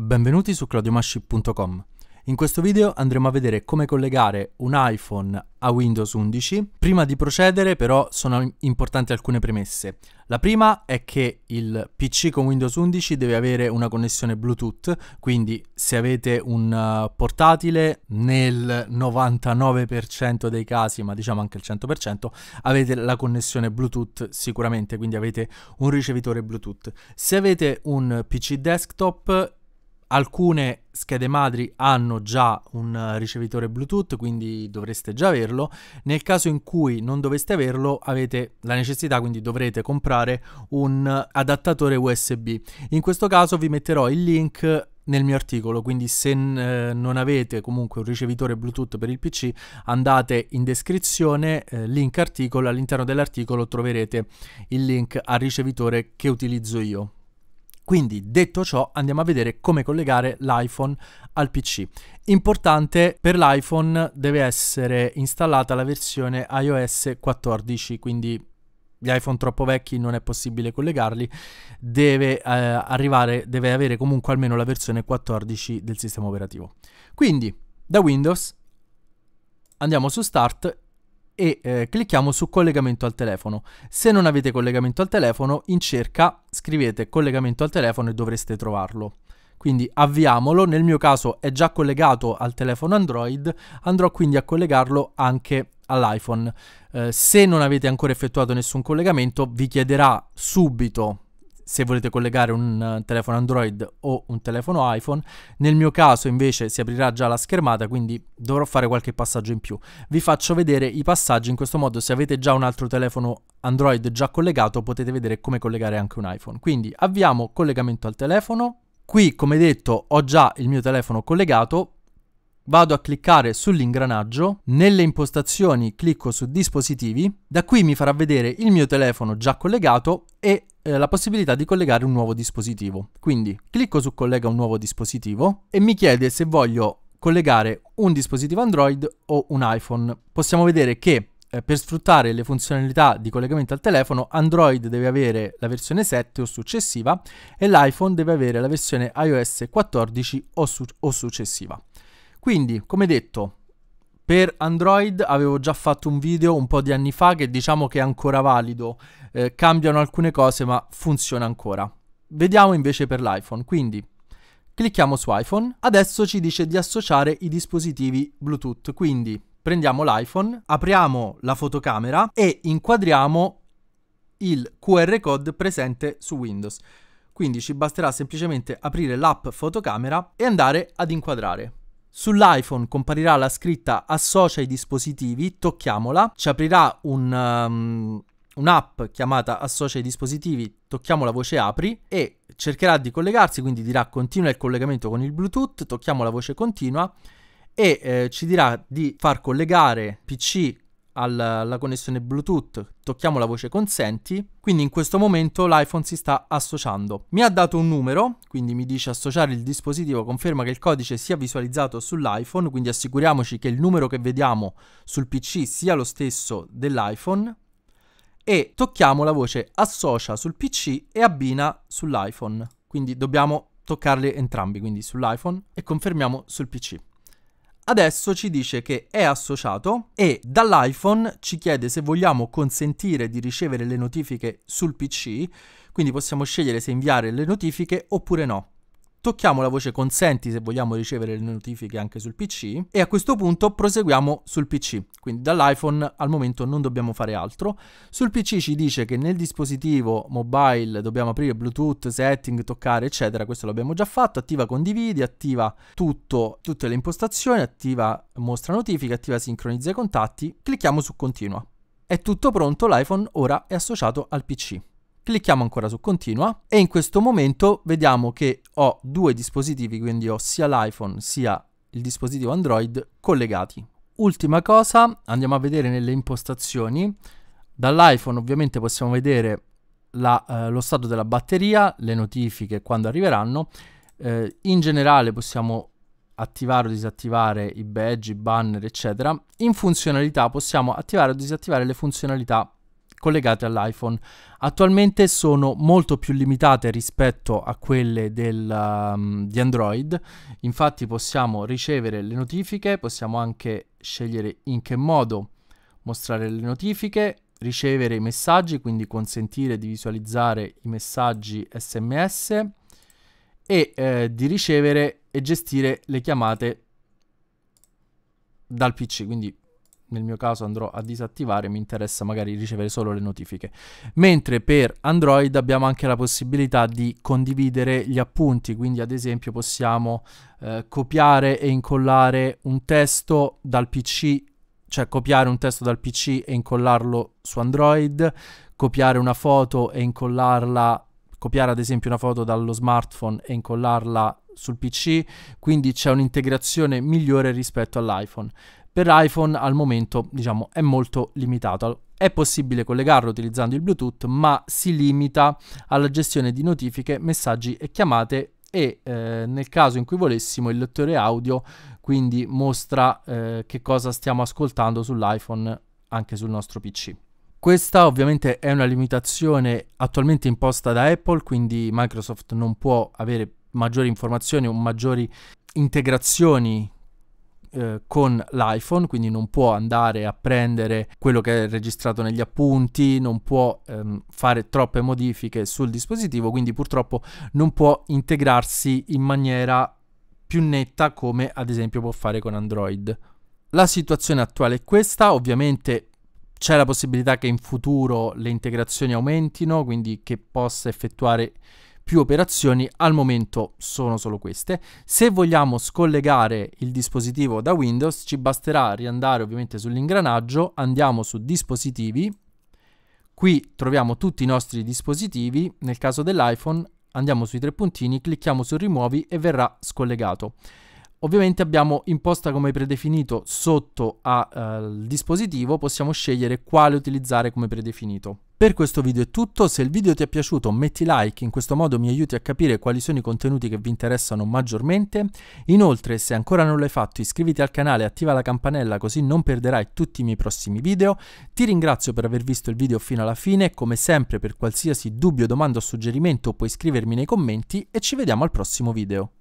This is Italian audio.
Benvenuti su claudiomasci.com. In questo video andremo a vedere come collegare un iPhone a Windows 11. Prima di procedere però sono importanti alcune premesse. La prima è che il PC con Windows 11 deve avere una connessione Bluetooth, quindi se avete un uh, portatile nel 99% dei casi, ma diciamo anche il 100%, avete la connessione Bluetooth sicuramente, quindi avete un ricevitore Bluetooth. Se avete un PC desktop Alcune schede madri hanno già un ricevitore Bluetooth, quindi dovreste già averlo. Nel caso in cui non doveste averlo, avete la necessità, quindi dovrete comprare un adattatore USB. In questo caso vi metterò il link nel mio articolo, quindi se eh, non avete comunque un ricevitore Bluetooth per il PC, andate in descrizione, eh, link articolo, all'interno dell'articolo troverete il link al ricevitore che utilizzo io. Quindi detto ciò andiamo a vedere come collegare l'iPhone al PC. Importante per l'iPhone deve essere installata la versione iOS 14, quindi gli iPhone troppo vecchi non è possibile collegarli, deve, eh, arrivare, deve avere comunque almeno la versione 14 del sistema operativo. Quindi da Windows andiamo su Start e eh, clicchiamo su collegamento al telefono. Se non avete collegamento al telefono, in cerca scrivete collegamento al telefono e dovreste trovarlo. Quindi avviamolo, nel mio caso è già collegato al telefono Android, andrò quindi a collegarlo anche all'iPhone. Eh, se non avete ancora effettuato nessun collegamento, vi chiederà subito se volete collegare un eh, telefono Android o un telefono iPhone. Nel mio caso invece si aprirà già la schermata, quindi dovrò fare qualche passaggio in più. Vi faccio vedere i passaggi, in questo modo se avete già un altro telefono Android già collegato potete vedere come collegare anche un iPhone. Quindi avviamo collegamento al telefono. Qui, come detto, ho già il mio telefono collegato, vado a cliccare sull'ingranaggio, nelle impostazioni clicco su dispositivi, da qui mi farà vedere il mio telefono già collegato e eh, la possibilità di collegare un nuovo dispositivo. Quindi clicco su collega un nuovo dispositivo e mi chiede se voglio collegare un dispositivo Android o un iPhone. Possiamo vedere che eh, per sfruttare le funzionalità di collegamento al telefono Android deve avere la versione 7 o successiva e l'iPhone deve avere la versione iOS 14 o, su o successiva. Quindi, come detto, per Android avevo già fatto un video un po' di anni fa che diciamo che è ancora valido, eh, cambiano alcune cose ma funziona ancora. Vediamo invece per l'iPhone, quindi clicchiamo su iPhone, adesso ci dice di associare i dispositivi Bluetooth, quindi prendiamo l'iPhone, apriamo la fotocamera e inquadriamo il QR code presente su Windows. Quindi ci basterà semplicemente aprire l'app fotocamera e andare ad inquadrare. Sull'iPhone comparirà la scritta Associa i dispositivi, tocchiamola, ci aprirà un, um, un'app chiamata Associa i dispositivi, tocchiamo la voce apri e cercherà di collegarsi, quindi dirà continua il collegamento con il Bluetooth, tocchiamo la voce continua e eh, ci dirà di far collegare PC alla, alla connessione Bluetooth, tocchiamo la voce consenti, quindi in questo momento l'iPhone si sta associando. Mi ha dato un numero, quindi mi dice associare il dispositivo, conferma che il codice sia visualizzato sull'iPhone, quindi assicuriamoci che il numero che vediamo sul PC sia lo stesso dell'iPhone e tocchiamo la voce associa sul PC e abbina sull'iPhone. Quindi dobbiamo toccarli entrambi, quindi sull'iPhone e confermiamo sul PC. Adesso ci dice che è associato e dall'iPhone ci chiede se vogliamo consentire di ricevere le notifiche sul PC, quindi possiamo scegliere se inviare le notifiche oppure no. Tocchiamo la voce consenti se vogliamo ricevere le notifiche anche sul PC e a questo punto proseguiamo sul PC. Quindi dall'iPhone al momento non dobbiamo fare altro. Sul PC ci dice che nel dispositivo mobile dobbiamo aprire Bluetooth, setting, toccare eccetera, questo l'abbiamo già fatto, attiva condividi, attiva tutto, tutte le impostazioni, attiva mostra notifiche, attiva sincronizza i contatti, clicchiamo su continua. È tutto pronto, l'iPhone ora è associato al PC. Clicchiamo ancora su continua e in questo momento vediamo che ho due dispositivi, quindi ho sia l'iPhone sia il dispositivo Android collegati. Ultima cosa, andiamo a vedere nelle impostazioni. Dall'iPhone ovviamente possiamo vedere la, eh, lo stato della batteria, le notifiche quando arriveranno. Eh, in generale possiamo attivare o disattivare i badge, i banner, eccetera. In funzionalità possiamo attivare o disattivare le funzionalità collegate all'iPhone. Attualmente sono molto più limitate rispetto a quelle del, um, di Android, infatti possiamo ricevere le notifiche, possiamo anche scegliere in che modo mostrare le notifiche, ricevere i messaggi, quindi consentire di visualizzare i messaggi sms e eh, di ricevere e gestire le chiamate dal PC, quindi nel mio caso andrò a disattivare, mi interessa magari ricevere solo le notifiche. Mentre per Android abbiamo anche la possibilità di condividere gli appunti, quindi ad esempio possiamo eh, copiare e incollare un testo dal PC, cioè copiare un testo dal PC e incollarlo su Android, copiare una foto e incollarla, copiare ad esempio una foto dallo smartphone e incollarla sul PC, quindi c'è un'integrazione migliore rispetto all'iPhone per iPhone al momento diciamo è molto limitato. È possibile collegarlo utilizzando il Bluetooth, ma si limita alla gestione di notifiche, messaggi e chiamate e eh, nel caso in cui volessimo il lettore audio quindi mostra eh, che cosa stiamo ascoltando sull'iPhone anche sul nostro PC. Questa ovviamente è una limitazione attualmente imposta da Apple, quindi Microsoft non può avere maggiori informazioni o maggiori integrazioni eh, con l'iPhone, quindi non può andare a prendere quello che è registrato negli appunti, non può ehm, fare troppe modifiche sul dispositivo, quindi purtroppo non può integrarsi in maniera più netta come ad esempio può fare con Android. La situazione attuale è questa, ovviamente c'è la possibilità che in futuro le integrazioni aumentino, quindi che possa effettuare più operazioni, al momento sono solo queste. Se vogliamo scollegare il dispositivo da Windows ci basterà riandare ovviamente sull'ingranaggio, andiamo su dispositivi, qui troviamo tutti i nostri dispositivi, nel caso dell'iPhone andiamo sui tre puntini, clicchiamo su rimuovi e verrà scollegato. Ovviamente abbiamo imposta come predefinito sotto al eh, dispositivo, possiamo scegliere quale utilizzare come predefinito. Per questo video è tutto, se il video ti è piaciuto metti like, in questo modo mi aiuti a capire quali sono i contenuti che vi interessano maggiormente. Inoltre, se ancora non l'hai fatto, iscriviti al canale e attiva la campanella così non perderai tutti i miei prossimi video. Ti ringrazio per aver visto il video fino alla fine, come sempre per qualsiasi dubbio, domanda o suggerimento puoi scrivermi nei commenti e ci vediamo al prossimo video.